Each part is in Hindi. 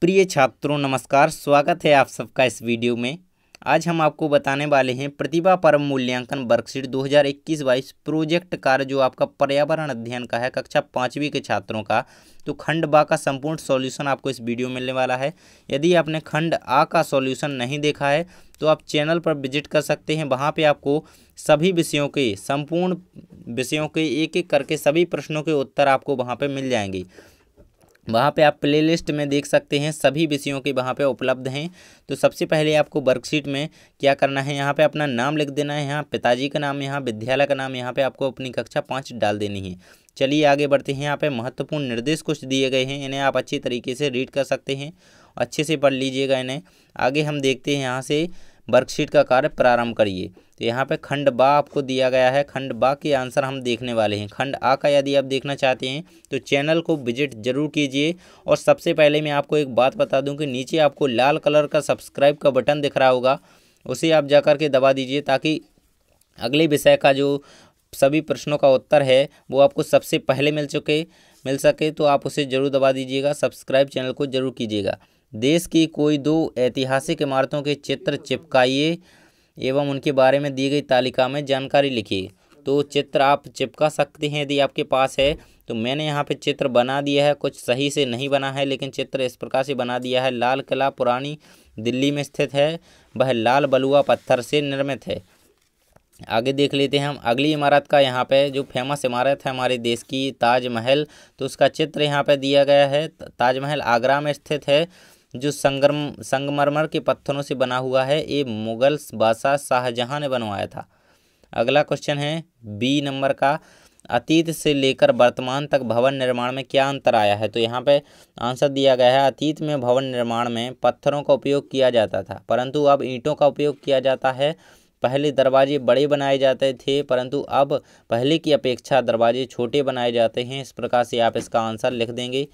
प्रिय छात्रों नमस्कार स्वागत है आप सबका इस वीडियो में आज हम आपको बताने वाले हैं प्रतिभा परम मूल्यांकन वर्कशीट 2021 हज़ार प्रोजेक्ट कार्य जो आपका पर्यावरण अध्ययन का है कक्षा पाँचवीं के छात्रों का तो खंड बा का संपूर्ण सॉल्यूशन आपको इस वीडियो मिलने वाला है यदि आपने खंड आ का सॉल्यूशन नहीं देखा है तो आप चैनल पर विजिट कर सकते हैं वहाँ पर आपको सभी विषयों के संपूर्ण विषयों के एक एक करके सभी प्रश्नों के उत्तर आपको वहाँ पर मिल जाएंगे वहाँ पे आप प्लेलिस्ट में देख सकते हैं सभी विषयों के वहाँ पे उपलब्ध हैं तो सबसे पहले आपको वर्कशीट में क्या करना है यहाँ पे अपना नाम लिख देना है यहाँ पिताजी का नाम यहाँ विद्यालय का नाम यहाँ पे आपको अपनी कक्षा पाँच डाल देनी है चलिए आगे बढ़ते हैं यहाँ पे महत्वपूर्ण निर्देश कुछ दिए गए हैं इन्हें आप अच्छी तरीके से रीड कर सकते हैं अच्छे से पढ़ लीजिएगा इन्हें आगे हम देखते हैं यहाँ से वर्कशीट का कार्य प्रारंभ करिए तो यहाँ पे खंड बा आपको दिया गया है खंड बा के आंसर हम देखने वाले हैं खंड आ का यदि आप देखना चाहते हैं तो चैनल को विजिट जरूर कीजिए और सबसे पहले मैं आपको एक बात बता दूं कि नीचे आपको लाल कलर का सब्सक्राइब का बटन दिख रहा होगा उसे आप जा के दबा दीजिए ताकि अगले विषय का जो सभी प्रश्नों का उत्तर है वो आपको सबसे पहले मिल चुके मिल सके तो आप उसे ज़रूर दबा दीजिएगा सब्सक्राइब चैनल को ज़रूर कीजिएगा देश की कोई दो ऐतिहासिक इमारतों के चित्र चिपकाइए एवं उनके बारे में दी गई तालिका में जानकारी लिखिए तो चित्र आप चिपका सकते हैं यदि आपके पास है तो मैंने यहाँ पे चित्र बना दिया है कुछ सही से नहीं बना है लेकिन चित्र इस प्रकार से बना दिया है लाल किला पुरानी दिल्ली में स्थित है वह लाल बलुआ पत्थर से निर्मित है आगे देख लेते हैं हम अगली इमारत का यहाँ पे जो फेमस इमारत है हमारे देश की ताजमहल तो उसका चित्र यहाँ पर दिया गया है ताजमहल आगरा में स्थित है जो संगम संगमरमर के पत्थरों से बना हुआ है ये मुगल बादशाह शाहजहाँ ने बनवाया था अगला क्वेश्चन है बी नंबर का अतीत से लेकर वर्तमान तक भवन निर्माण में क्या अंतर आया है तो यहाँ पे आंसर दिया गया है अतीत में भवन निर्माण में पत्थरों का उपयोग किया जाता था परंतु अब ईंटों का उपयोग किया जाता है पहले दरवाजे बड़े बनाए जाते थे परंतु अब पहले की अपेक्षा दरवाजे छोटे बनाए जाते हैं इस प्रकार से आप इसका आंसर लिख देंगे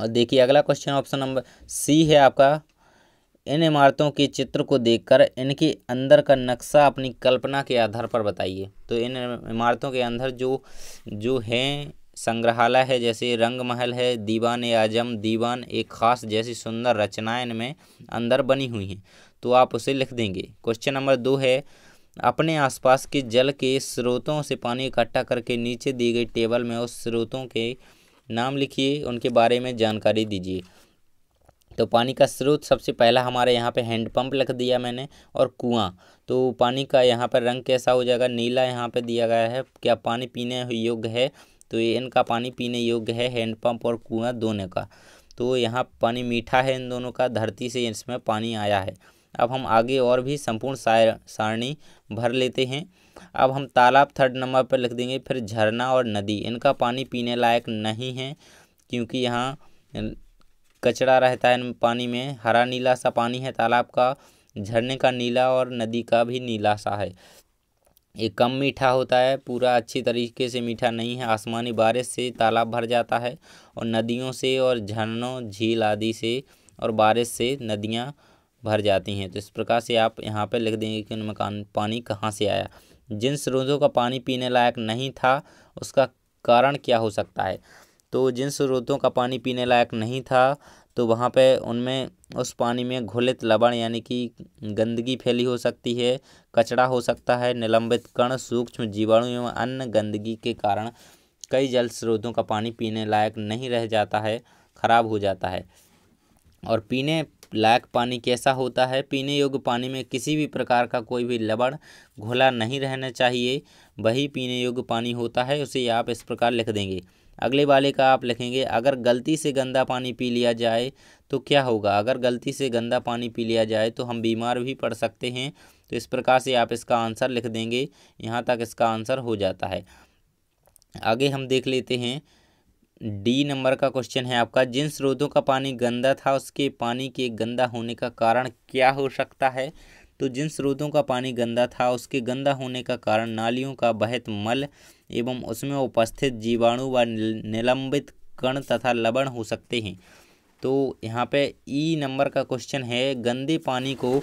और देखिए अगला क्वेश्चन ऑप्शन नंबर सी है आपका इन इमारतों के चित्र को देखकर इनके अंदर का नक्शा अपनी कल्पना के आधार पर बताइए तो इन इमारतों के अंदर जो जो हैं संग्रहालय है जैसे रंग महल है दीवान आजम दीवान एक ख़ास जैसी सुंदर रचनाएं इनमें अंदर बनी हुई हैं तो आप उसे लिख देंगे क्वेश्चन नंबर दो है अपने आसपास के जल के स्रोतों से पानी इकट्ठा करके नीचे दी गई टेबल में उस स्रोतों के नाम लिखिए उनके बारे में जानकारी दीजिए तो पानी का स्रोत सबसे पहला हमारे यहाँ पे हैंडपम्प लिख दिया मैंने और कुआं तो पानी का यहाँ पर रंग कैसा हो जाएगा नीला यहाँ पे दिया गया है क्या पानी पीने योग्य है तो ये इनका पानी पीने योग्य है हैंडपम्प और कुआं दोनों का तो यहाँ पानी मीठा है इन दोनों का धरती से इसमें पानी आया है अब हम आगे और भी संपूर्ण सारणी भर लेते हैं अब हम तालाब थर्ड नंबर पर लिख देंगे फिर झरना और नदी इनका पानी पीने लायक नहीं है क्योंकि यहाँ कचरा रहता है पानी में हरा नीला सा पानी है तालाब का झरने का नीला और नदी का भी नीला सा है ये कम मीठा होता है पूरा अच्छी तरीके से मीठा नहीं है आसमानी बारिश से तालाब भर जाता है और नदियों से और झरनों झील आदि से और बारिश से नदियाँ भर जाती हैं तो इस प्रकार से आप यहाँ पर लिख देंगे कि उनमें पानी कहाँ से आया जिन स्रोतों का पानी पीने लायक नहीं था उसका कारण क्या हो सकता है तो जिन स्रोतों का पानी पीने लायक नहीं था तो वहाँ पे उनमें उस पानी में घुलित लवण यानी कि गंदगी फैली हो सकती है कचरा हो सकता है निलंबित कण सूक्ष्म जीवाणु एवं अन्य गंदगी के कारण कई जल स्रोतों का पानी पीने लायक नहीं रह जाता है खराब हो जाता है और पीने ब्लैक पानी कैसा होता है पीने योग्य पानी में किसी भी प्रकार का कोई भी लवण घोला नहीं रहना चाहिए वही पीने योग्य पानी होता है उसे आप इस प्रकार लिख देंगे अगले वाले का आप लिखेंगे अगर गलती से गंदा पानी पी लिया जाए तो क्या होगा अगर गलती से गंदा पानी पी लिया जाए तो हम बीमार भी पड़ सकते हैं तो इस प्रकार से आप इसका आंसर लिख देंगे यहाँ तक इसका आंसर हो जाता है आगे हम देख लेते हैं डी नंबर का क्वेश्चन है आपका जिन स्रोतों का पानी गंदा था उसके पानी के गंदा होने का कारण क्या हो सकता है तो जिन स्रोतों का पानी गंदा था उसके गंदा होने का कारण नालियों का बहत मल एवं उसमें उपस्थित जीवाणु व निलंबित कण तथा लवण हो सकते हैं तो यहाँ पे ई नंबर का क्वेश्चन है गंदे पानी को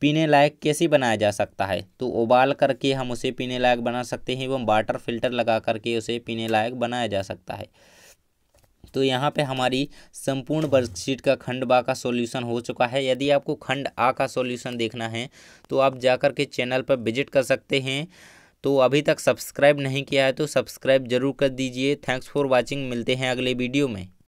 पीने लायक कैसे बनाया जा सकता है तो उबाल करके हम उसे पीने लायक बना सकते हैं एवं वाटर फिल्टर लगा करके उसे पीने लायक बनाया जा सकता है तो यहाँ पे हमारी संपूर्ण वर्कशीट का खंड बा का सॉल्यूशन हो चुका है यदि आपको खंड आ का सॉल्यूशन देखना है तो आप जाकर के चैनल पर विजिट कर सकते हैं तो अभी तक सब्सक्राइब नहीं किया है तो सब्सक्राइब जरूर कर दीजिए थैंक्स फॉर वाचिंग मिलते हैं अगले वीडियो में